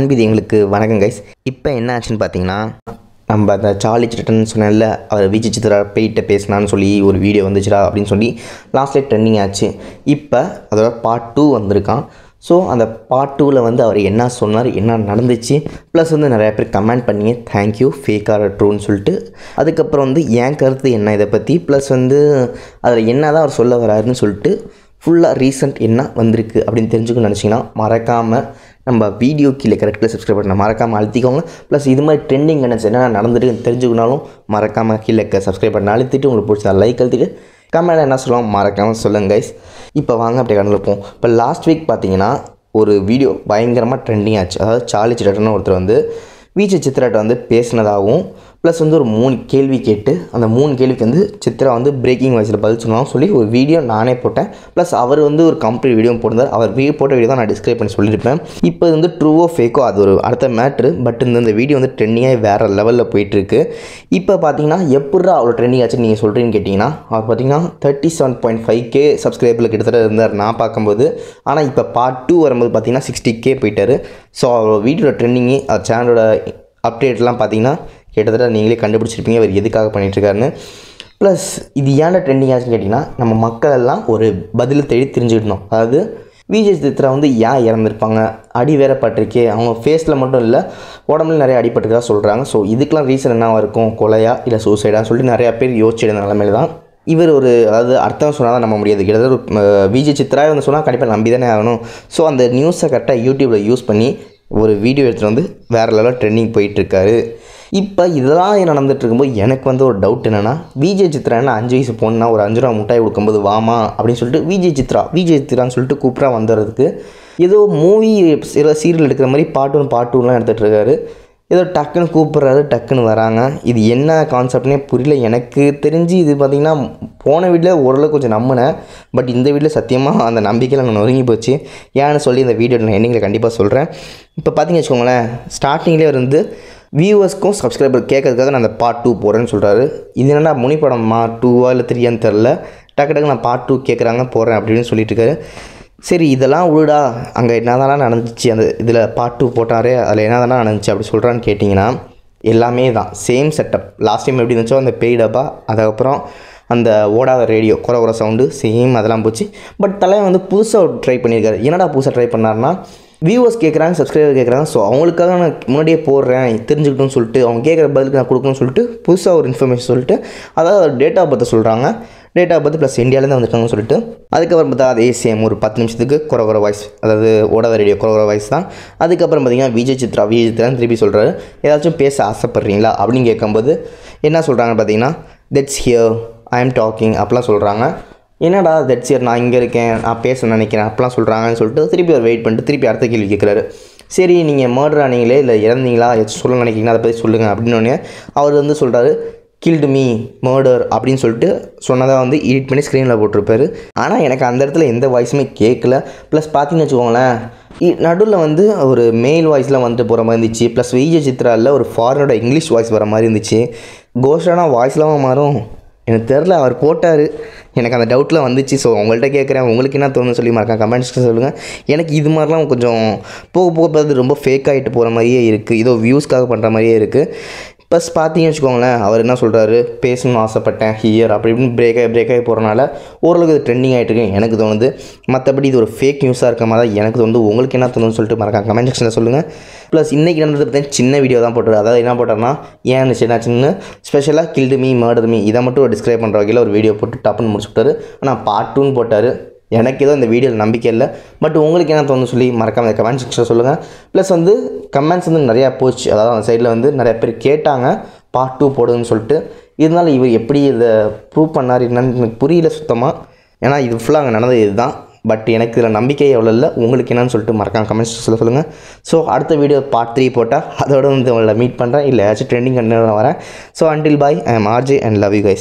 காண்பிது எங்களுக்கு வணக்கம் கைஸ் இப்போ என்ன ஆச்சுன்னு பார்த்தீங்கன்னா நம்ம அந்த சார்லி சிட்டன் சொன்னேன்ல அவர் விஜய் சித்ரா பெய்கிட்ட பேசினான்னு சொல்லி ஒரு வீடியோ வந்துச்சுடா அப்படின்னு சொல்லி லாஸ்ட்லேயே ட்ரெண்டிங் ஆச்சு இப்போ அதோட பார்ட் டூ வந்திருக்கான் ஸோ அந்த பார்ட் டூவில் வந்து அவர் என்ன சொன்னார் என்ன நடந்துச்சு ப்ளஸ் வந்து நிறையா பேர் கமெண்ட் பண்ணி தேங்க்யூ ஃபேக்காக ட்ரூன்னு சொல்லிட்டு அதுக்கப்புறம் வந்து என் கருத்து என்ன இதை பற்றி ப்ளஸ் வந்து அதில் என்ன தான் அவர் சொல்ல வராருன்னு சொல்லிட்டு ஃபுல்லாக ரீசன்ட் என்ன வந்திருக்கு அப்படின்னு தெரிஞ்சுக்கணும்னு நினச்சிங்கன்னா மறக்காமல் நம்ம வீடியோ கீழே கரெக்டில் சப்ஸ்கிரைப் பண்ண மறக்காமல் அழுத்திக்கோங்க ப்ளஸ் இது மாதிரி ட்ரெண்டிங் கண்டென்ட்ஸ் என்ன நடந்துட்டு தெரிஞ்சுக்கணாலும் மறக்காமல் கீழே சப்ஸ்கிரைப் பண்ண அழுத்திட்டு உங்களுக்கு பிடிச்சா லைக் அழுத்திட்டு கமெண்ட் என்ன சொல்லுவோம் மறக்காமல் சொல்லுங்கள் கைஸ் இப்போ வாங்க அப்படியே கண்டுப்போம் இப்போ லாஸ்ட் வீக் பார்த்தீங்கன்னா ஒரு வீடியோ பயங்கரமாக ட்ரெண்டிங் ஆச்சு அதாவது சாலி சிட்டர்னு ஒருத்தர் வந்து வீச்சு சித்திரட்டை வந்து பேசினதாகவும் ப்ளஸ் வந்து ஒரு மூணு கேள்வி கேட்டு அந்த மூணு கேள்விக்கு வந்து சித்ரா வந்து பிரேக்கிங் வாய்ஸில் பதில் சொன்னாலும் சொல்லி ஒரு வீடியோ நானே போட்டேன் ப்ளஸ் அவர் வந்து ஒரு கம்ப்ளீட் வீடியோ போட்டிருந்தார் அவர் வீடியோ போட்ட வீடியோ தான் நான் டிஸ்கிரைப் பண்ணி சொல்லியிருப்பேன் இப்போ வந்து ட்ரூவோ ஃபேக்கோ அது ஒரு அடுத்த மேட்ரு பட் இந்த வீடியோ வந்து ட்ரெண்டிங்காக வேறு லெவலில் போயிட்டுருக்கு இப்போ பார்த்தீங்கன்னா எப்பட்றா அவ்வளோ ட்ரெண்டிங் ஆச்சு நீங்கள் சொல்கிறீங்கன்னு கேட்டிங்கன்னா அவர் பார்த்தீங்கன்னா thirty seven point five K சப்ஸ்கிரைபில் கிட்டத்தட்ட இருந்தார் நான் பார்க்கும்போது ஆனால் இப்போ பார்ட் டூ வரும்போது பார்த்தீங்கன்னா சிக்ஸ்டி கே போயிட்டார் ஸோ அவரோட வீடியோட ட்ரெண்டிங்கு சேனலோட அப்டேட்லாம் பார்த்தீங்கன்னா கிட்டத்தட்ட நீங்களே கண்டுபிடிச்சிருப்பீங்க அவர் எதுக்காக பண்ணிகிட்ருக்காருன்னு ப்ளஸ் இது ஏன்டா ட்ரெண்டிங் ஆச்சுன்னு கேட்டிங்கன்னா நம்ம மக்கள் எல்லாம் ஒரு பதில் தேடி தெரிஞ்சுக்கிட்டோம் அதாவது விஜய் சித்ரா வந்து ஏன் இறந்துருப்பாங்க அடி வேற பட்டிருக்கே அவங்க ஃபேஸில் மட்டும் இல்லை உடம்புல நிறைய அடிபட்டுக்கா சொல்கிறாங்க ஸோ இதுக்கெலாம் ரீசன் என்னவாக இருக்கும் கொலையா இல்லை சூசைடாக சொல்லிட்டு நிறையா பேர் யோசிச்சிட நிலமையில தான் இவர் ஒரு அதாவது அர்த்தம் சொன்னால் தான் நம்ப முடியாது கிட்டத்தட்ட விஜய் சித்ரா வந்து சொன்னால் கண்டிப்பாக நம்பி தானே ஆகணும் ஸோ அந்த நியூஸை கரெக்டாக யூடியூப்பில் யூஸ் பண்ணி ஒரு வீடியோ எடுத்துகிட்டு வந்து வேறு லெவலில் ட்ரெண்டிங் போயிட்டுருக்காரு இப்போ இதெல்லாம் நடந்துகிட்டு இருக்கும்போது எனக்கு வந்து ஒரு டவுட் என்னென்னா விஜய் என்ன அஞ்சு வயசு போனால் ஒரு அஞ்சு ரூபா முட்டாய் கொடுக்கும்போது வாமா அப்படின்னு சொல்லிட்டு விஜய் சித்ரா விஜய் சித்ரான்னு சொல்லிட்டு கூப்பிட்றா வந்துடுறதுக்கு ஏதோ மூவி சீரியல் எடுக்கிற மாதிரி பாட்டு ஒன்று பாட்டு ஒன்றுலாம் எடுத்துகிட்டு இருக்காரு ஏதோ டக்குன்னு கூப்பிட்றாரு டக்குன்னு வராங்க இது என்ன கான்செப்ட்னே புரியல எனக்கு தெரிஞ்சு இது பார்த்திங்கன்னா போன வீட்டில் ஓரளவுக்கு கொஞ்சம் நம்பினேன் பட் இந்த வீட்டில் சத்தியமாக அந்த நம்பிக்கையில் நான் நொறுங்கி போச்சு ஏன்னு சொல்லி இந்த வீடியோ நான் எண்டிங்கில் கண்டிப்பாக சொல்கிறேன் இப்போ பார்த்திங்க வச்சுக்கோங்களேன் ஸ்டார்டிங்லேயே வந்து வியூவர்ஸ்க்கும் சப்ஸ்கிரைபர் கேட்கறதுக்காக நான் அந்த பார்ட் டூ போகிறேன்னு சொல்கிறாரு இது என்னென்னா முனி டூவா இல்லை த்ரீயான்னு தெரில டக்கு டக்கு நான் பார்ட் டூ கேட்குறாங்க போகிறேன் அப்படின்னு சொல்லிட்டுருக்காரு சரி இதெல்லாம் விடுடா அங்கே தானே நடந்துச்சு அந்த இதில் பார்ட் டூ போட்டாரே அதில் தானே நடந்துச்சு அப்படி சொல்கிறான்னு கேட்டிங்கன்னா எல்லாமே தான் சேம் செட்டப் லாஸ்ட் டைம் எப்படி இருந்துச்சோ அந்த பேய் டப்பா அதுக்கப்புறம் அந்த ஓடாத ரேடியோ குறை குறை சவுண்டு சேம் அதெல்லாம் போச்சு பட் தலைவன் வந்து புதுசாக ட்ரை பண்ணியிருக்காரு என்னடா புதுசாக ட்ரை பண்ணார்னா வியூவர்ஸ் கேட்குறாங்க சப்ஸ்கிரைபர் கேட்குறாங்க ஸோ அவங்களுக்காக நான் முன்னாடியே போடுறேன் தெரிஞ்சுக்கிட்டோன்னு சொல்லிட்டு அவங்க கேட்குற பதிலுக்கு நான் கொடுக்கணும்னு சொல்லிட்டு புதுசாக ஒரு இன்ஃபர்மேஷன் சொல்லிட்டு அதாவது டேட்டா பற்றி சொல்கிறாங்க டேட் ஆஃப் பர்த் ப்ளஸ் இந்தியாவிலேருந்து வந்திருக்காங்கன்னு சொல்லிட்டு அதுக்கப்புறம் பார்த்தா அதே சேம் ஒரு பத்து நிமிஷத்துக்கு குற வாய்ஸ் அதாவது ஓடாத ரேடியோ குற வாய்ஸ் தான் அதுக்கப்புறம் பார்த்தீங்கன்னா விஜய் சித்ரா விஜய் சித்ரான்னு திருப்பி சொல்கிறாரு ஏதாச்சும் பேச ஆசைப்பட்றீங்களா அப்படின்னு கேட்கும்போது என்ன சொல்கிறாங்கன்னு பார்த்தீங்கன்னா that's here I am talking அப்படிலாம் சொல்கிறாங்க என்னடா தட்ஸ் ஹியர் நான் இங்கே இருக்கேன் நான் பேச நினைக்கிறேன் அப்படிலாம் சொல்கிறாங்கன்னு சொல்லிட்டு திருப்பி அவர் வெயிட் பண்ணிட்டு திருப்பி அடுத்த கேள்வி கேட்குறாரு சரி நீங்கள் மர்டர் ஆனீங்களே இல்லை இறந்தீங்களா சொல்ல நினைக்கிறீங்களா அதை பற்றி சொல்லுங்கள் அப்படின்னு அவர் வந்து சொல்கிறாரு கில்டு மீ மர்டர் அப்படின்னு சொல்லிட்டு சொன்னதாக வந்து எடிட் பண்ணி ஸ்க்ரீனில் போட்டிருப்பாரு ஆனால் எனக்கு அந்த இடத்துல எந்த வாய்ஸுமே கேட்கல ப்ளஸ் பார்த்தீங்கன்னு வச்சுக்கோங்களேன் நடுவில் வந்து ஒரு மெயில் வாய்ஸ்லாம் வந்துட்டு போகிற மாதிரி இருந்துச்சு ப்ளஸ் விஜய் சித்ராவில் ஒரு ஃபாரினோட இங்கிலீஷ் வாய்ஸ் வர மாதிரி இருந்துச்சு கோஸ்டானா வாய்ஸ்லாம் மாறும் எனக்கு தெரில அவர் போட்டார் எனக்கு அந்த டவுட்லாம் வந்துச்சு ஸோ உங்கள்கிட்ட கேட்குறேன் உங்களுக்கு என்ன தோணும் சொல்லி மறக்கா கமெண்ட்ஸ்க்கு சொல்லுங்கள் எனக்கு இது மாதிரிலாம் கொஞ்சம் போக போக பார்த்து ரொம்ப ஃபேக் ஆகிட்டு போகிற மாதிரியே இருக்குது இதோ வியூஸ்க்காக பண்ணுற மாதிரியே இருக்குது ப்ளஸ் பார்த்தீங்க வச்சுக்கோங்களேன் அவர் என்ன சொல்கிறாரு பேசணும்னு ஆசைப்பட்டேன் ஹியர் அப்படி இப்படின்னு பிரேக் ஆகி பிரேக் ஆகி போகிறனால ஓரளவுக்கு இது ட்ரெண்டிங் ஆகிட்டு இருக்கு எனக்கு தோணுது மற்றபடி இது ஒரு ஃபேக் நியூஸாக இருக்க மாதிரி எனக்கு தோணுது உங்களுக்கு என்ன தோணுன்னு சொல்லிட்டு மறக்காம கமெண்ட் செக்ஷனில் சொல்லுங்கள் ப்ளஸ் இன்றைக்கி நடந்தது பார்த்தீங்கன்னா சின்ன வீடியோ தான் போட்டுரு அதாவது என்ன போட்டார்னா ஏன் என்னாச்சுன்னு ஸ்பெஷலாக கில்டு மீ மர்டர் மீ இதை மட்டும் டிஸ்கிரைப் பண்ணுற வகையில் ஒரு வீடியோ போட்டு டப்புன்னு முடிச்சு ஆனால் பார்ட் டூன்னு போட்டார் எனக்கு ஏதோ இந்த வீடியோவில் நம்பிக்கை இல்லை பட் உங்களுக்கு என்ன தோணும் சொல்லி மறக்காமல் கமெண்ட் செக்ஷன் சொல்லுங்கள் ப்ளஸ் வந்து கமெண்ட்ஸ் வந்து நிறையா போச்சு அதாவது அந்த சைடில் வந்து நிறையா பேர் கேட்டாங்க பார்ட் டூ போடுதுன்னு சொல்லிட்டு இருந்தாலும் இவர் எப்படி இதை ப்ரூவ் பண்ணார் என்னன்னு எனக்கு புரியல சுத்தமாக ஏன்னா இது ஃபுல்லாக அங்கே நடந்தது இதுதான் பட் எனக்கு இதில் நம்பிக்கை எவ்வளோ இல்லை உங்களுக்கு என்னன்னு சொல்லிட்டு மறக்காம கமெண்ட்ஸ் செக்ஷன் சொல்லுங்கள் ஸோ அடுத்த வீடியோ பார்ட் த்ரீ போட்டால் அதோட வந்து உங்களை மீட் பண்ணுறேன் இல்லை ஏதாச்சும் ட்ரெண்டிங் கண்டிப்பாக வரேன் so until bye I am RG and love you guys